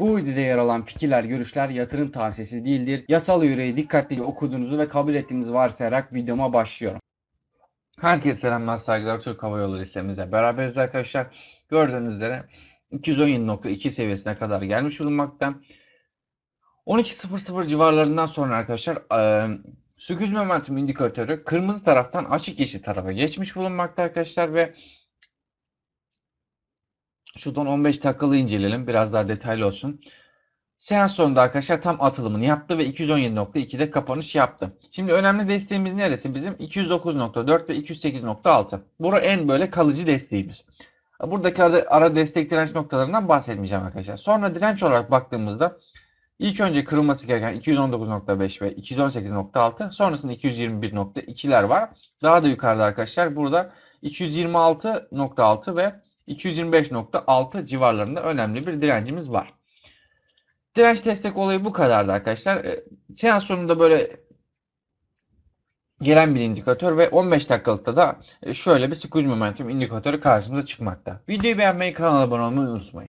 Bu videoda yer alan fikirler, görüşler yatırım tavsiyesi değildir. Yasal yüreği dikkatlice okuduğunuzu ve kabul ettiğinizi varsayarak videoma başlıyorum. Herkese selamlar, saygılar. Türk Hava Yolları listemizle beraberiz arkadaşlar. Gördüğünüz üzere 217.2 seviyesine kadar gelmiş bulunmakta. 12.00 civarlarından sonra arkadaşlar e, sükût momentum indikatörü kırmızı taraftan açık yeşil tarafa geçmiş bulunmakta arkadaşlar ve Şuradan 15 dakikalı inceleyelim. Biraz daha detaylı olsun. Seans sonunda arkadaşlar tam atılımını yaptı ve 217.2'de kapanış yaptı. Şimdi önemli desteğimiz neresi bizim? 209.4 ve 208.6. Bura en böyle kalıcı desteğimiz. Buradaki ara, ara destek direnç noktalarından bahsetmeyeceğim arkadaşlar. Sonra direnç olarak baktığımızda ilk önce kırılması gereken 219.5 ve 218.6 sonrasında 221.2'ler var. Daha da yukarıda arkadaşlar burada 226.6 ve 225.6 civarlarında önemli bir direncimiz var. Direnç destek olayı bu kadardı arkadaşlar. Ee, seans sonunda böyle gelen bir indikatör ve 15 dakikalıkta da e, şöyle bir squeeze momentum indikatörü karşımıza çıkmakta. Videoyu beğenmeyi, kanala abone olmayı unutmayın.